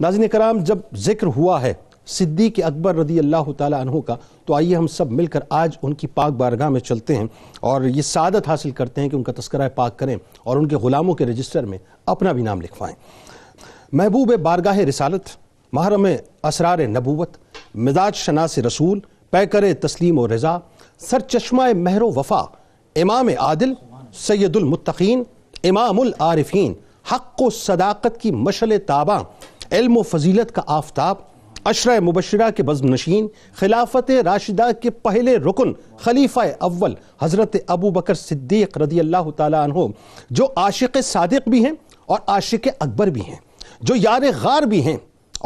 नाजिन कराम जब जिक्र हुआ है सिद्दीक अकबर रदी अल्लाह तहों का तो आइए हम सब मिलकर आज उनकी पाक बारगाह में चलते हैं और ये सादत हासिल करते हैं कि उनका तस्करा पाक करें और उनके ग़ुलामों के रजिस्टर में अपना भी नाम लिखवाएं महबूब बारगाह रिसालत महरम असरार नबूवत मिजाज शनास रसूल पैकर तस्लीम और रज़ा सर चश्मा महर वफ़ा इमाम आदिल सैदुलमतकीन इमामुल हक व सदाकत की मशल ताबा इल्म फजीलत का आफताब अशर मुबशरा के बज़म नशीन खिलाफत राशिदा के पहले रुकन खलीफा अव्वल हज़रत अबू बकर सिद्दीक रदी अल्लाह तहो जो आशिक सादिक भी हैं और आशिक अकबर भी हैं जो यार गार भी हैं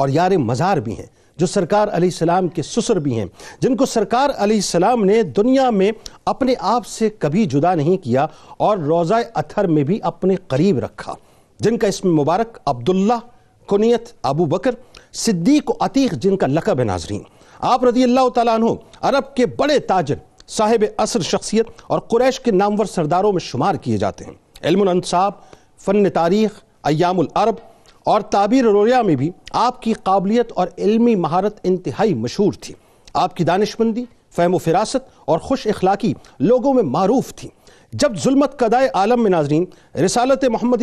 और यार मज़ार भी हैं जो सरकार अली सलाम के ससुर भी हैं जिनको सरकार अली सलाम ने दुनिया में अपने आप से कभी जुदा नहीं किया और रोज़ा अथर में भी अपने करीब रखा जिनका इसमें मुबारक अब्दुल्ला कुनीत अबू बकर सिद्दीक अतीक जिनका लकब है नाजरीन आप रजी अल्लाह तु अरब के बड़े ताजर साहिब असर शख्सियत और कुरैश के नामवर सरदारों में शुमार किए जाते हैं इल्मसाब फ़न तारीख अयामुल अरब और ताबीर रोया में भी आपकी काबिलियत और इल्मी महारत इंतहाई मशहूर थी आपकी दानशमंदी फहम व फिरासत और खुश अखलाकी लोगों में मरूफ थी जब जुल्मत कदाए आलम में नाजरीन रिसालत मोहम्मद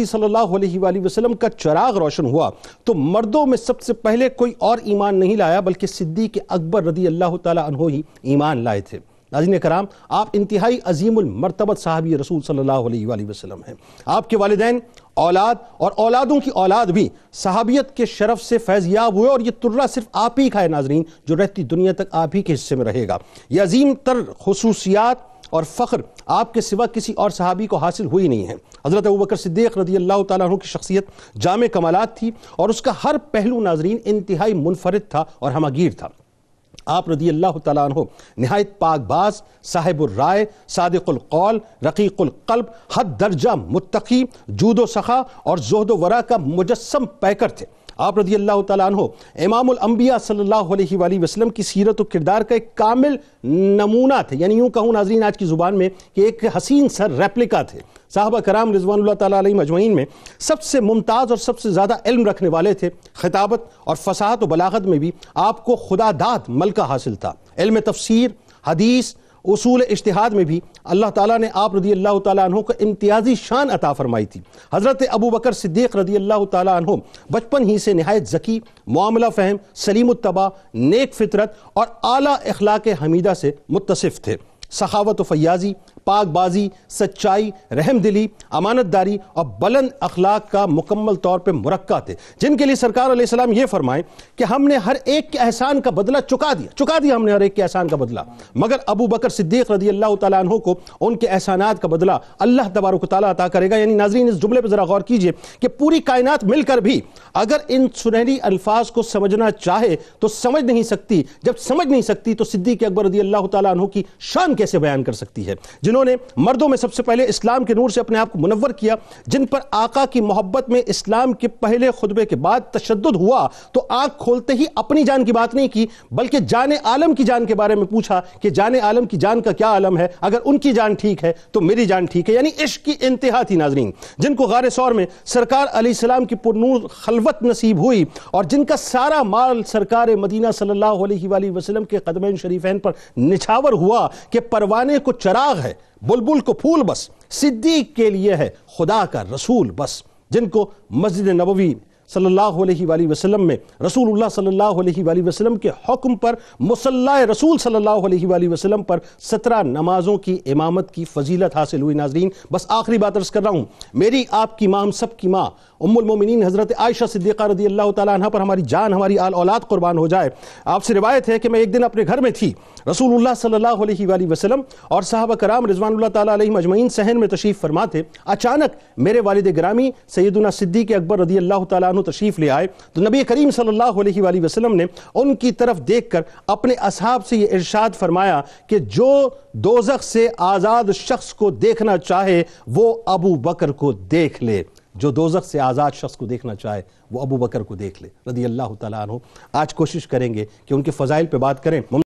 वसल्लम का चराग रोशन हुआ तो मर्दों में सबसे पहले कोई और ईमान नहीं लाया बल्कि सिद्दीक अकबर रदी अल्लाह तला ही ईमान लाए थे नाजिन कराम आप इंतहाई अजीमरतबत साहब रसूल सल्ला वसलम हैं आपके वालदेन औलाद और औलादों की औलाद भी सहाबियत के शरफ से फैज़याब हुए और ये तुर्रा सिर्फ आप ही का है नाजरीन जो रहती दुनिया तक आप ही के हिस्से में रहेगा ये अजीम तर खसूसियात और फ़ख्र आपके सिवा किसी और सहाबी को हासिल हुई नहीं है हज़रत अबू बकर सिद्दीक रदी अल्लाह तु की शख्सियत जाम कमालत थी और उसका हर पहलू नाजरीन इंतहाई मुनफरद था और हमागीर था आप रदी अल्लाह तु नहायत पाकबाज साहिबुल राय रकीकुल कल्ब हद दर्जा मुतकी जूदो सखा और जहदो वरा का मुजस्म पैकर थे आप रदी अल्लाह तहो इमामबिया सल्ला वसलम की सीरत और किरदार का एक कामिल नमूना थे यानी यूँ कहूँ नाजरीन आज की ज़ुबान में कि एक हसीन सर रेप्लिका थे साहबा कराम रिजवान तम मजमैन में सबसे मुमताज़ और सबसे ज़्यादा इल्म रखने वाले थे खिताबत और फसाहत व बलागत में भी आपको दाद मलका हासिल था इल्म तफसर हदीस उसूल इश्तहाद में भी अल्लाह ताला ने आप रदी अल्लाह तहों को इम्तियाजी शान अता फरमाई थी हज़रत अबू बकर सिद्दीक रदी अल्लाह तहों बचपन ही से नहायत जकी मामला फ़हम सलीमतबा नेक फितरत और आला अखलाक हमीदा से मुतसफ़ थे सखावत फ़याजी पाकबाजी सच्चाई रहम दिली अमानत दारी और बुलंद अखलाक का मुकम्मल तौर पर मुरक्का थे जिनके लिए सरकार आसमाम ये फरमाएं कि हमने हर एक के एहसान का बदला चुका दिया चुका दिया हमने हर एक के एहसान का बदला मगर अबू बकर सिद्दीक रदी अल्लाह को उनके एहसानात का बदला अल्लाह तबारक ताली अता करेगा यानी नाजरीन इस जुमले पर ज़रा गौर कीजिए कि पूरी कायनात मिलकर भी अगर इन सुनहरी अल्फाज को समझना चाहे तो समझ नहीं सकती जब समझ नहीं सकती तो सिद्दीक अकबर रदी अल्लाह तु की शान कैसे बयान कर सकती है जिन जिन्होंने मर्दों में सबसे पहले इस्लाम के नूर से अपने आप को मुनवर किया जिन पर आका की मोहब्बत में इस्लाम के पहले खुतबे के बाद तशद हुआ तो आँख खोलते ही अपनी जान की बात नहीं की बल्कि जान आलम की जान के बारे में पूछा कि जान आलम की जान का क्या आलम है अगर उनकी जान ठीक है तो मेरी जान ठीक है यानी इश्क की इंतहा थी नाजरीन जिनको गार सौर में सरकार अलीसलाम की पुरनूर खलवत नसीब हुई और जिनका सारा माल सरकार मदीना सल्लल्लाहु अलैहि के कदम शरीफैन पर निछावर हुआ कि परवाने को चराग है बुलबुल को फूल बस सिद्दीक के लिए है खुदा का रसूल बस जिनको मस्जिद नबवी सल्लल्लाहु अलैहि वसल्लम में रसूलुल्लाह सल्लल्लाहु अलैहि वसल्लम के हुक्म पर मुसल्ला रसूल सल्लल्लाहु अलैहि वसल्लम पर सत्रह नमाजों की इमामत की फजीलत हासिल हुई नाजरीन बस आखिरी बात अर्ज कर रहा हूँ मेरी आपकी माम सब की माँ हज़रत आयशा सिद्दीक़ा रदी अल्लाह तह पर हमारी जान हमारी आल औलाद कुर्बान हो जाए आपसे रिवायत है कि मैं एक दिन अपने घर में थी रसूल सल्लल्लाहु वसलम और साहब कराम रिजवानुल्लाह ताला मजमैन सहन में तशरीफ़ फरमा थे अचानक मेरे वालद ग्रामी सैदुना सिद्दीक अकबर रदी अल्लाह तशरीफ़ ले आए तो नबी करीम सल्ला वसलम ने उनकी तरफ देख कर अपने असहाब से ये इर्शाद फरमाया कि जो दोजख से आज़ाद शख्स को देखना चाहे वो अबू बकर को देख ले जो दोजक से आज़ाद शख्स को देखना चाहे वो अबू बकर को देख ले रदी अल्लाह तु आज कोशिश करेंगे कि उनके फ़ज़ाइल पर बात करें